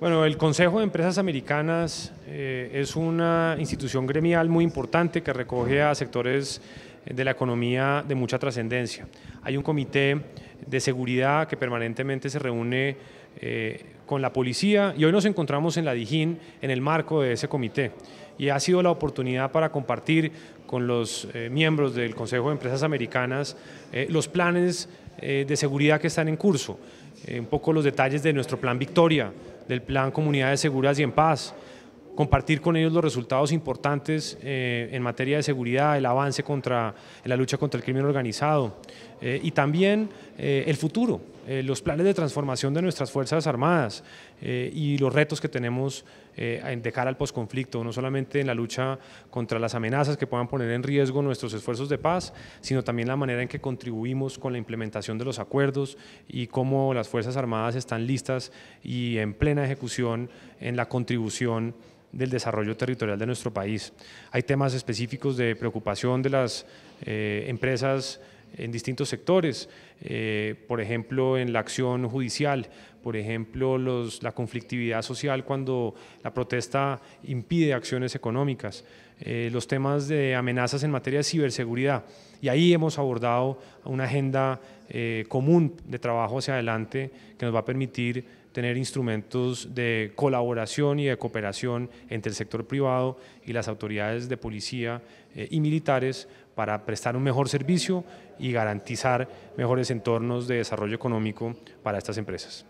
Bueno, el Consejo de Empresas Americanas eh, es una institución gremial muy importante que recoge a sectores de la economía de mucha trascendencia. Hay un comité de seguridad que permanentemente se reúne eh, con la policía y hoy nos encontramos en la DIJÍN en el marco de ese comité y ha sido la oportunidad para compartir con los eh, miembros del Consejo de Empresas Americanas los planes de seguridad que están en curso, un poco los detalles de nuestro plan Victoria, del plan Comunidades Seguras y en Paz, compartir con ellos los resultados importantes eh, en materia de seguridad, el avance contra en la lucha contra el crimen organizado eh, y también eh, el futuro, eh, los planes de transformación de nuestras Fuerzas Armadas eh, y los retos que tenemos eh, de cara al posconflicto, no solamente en la lucha contra las amenazas que puedan poner en riesgo nuestros esfuerzos de paz, sino también la manera en que contribuimos con la implementación de los acuerdos y cómo las Fuerzas Armadas están listas y en plena ejecución en la contribución del desarrollo territorial de nuestro país. Hay temas específicos de preocupación de las eh, empresas en distintos sectores. Eh, por ejemplo, en la acción judicial, por ejemplo, los, la conflictividad social cuando la protesta impide acciones económicas, eh, los temas de amenazas en materia de ciberseguridad. Y ahí hemos abordado una agenda eh, común de trabajo hacia adelante que nos va a permitir tener instrumentos de colaboración y de cooperación entre el sector privado y las autoridades de policía y militares para prestar un mejor servicio y garantizar mejores entornos de desarrollo económico para estas empresas.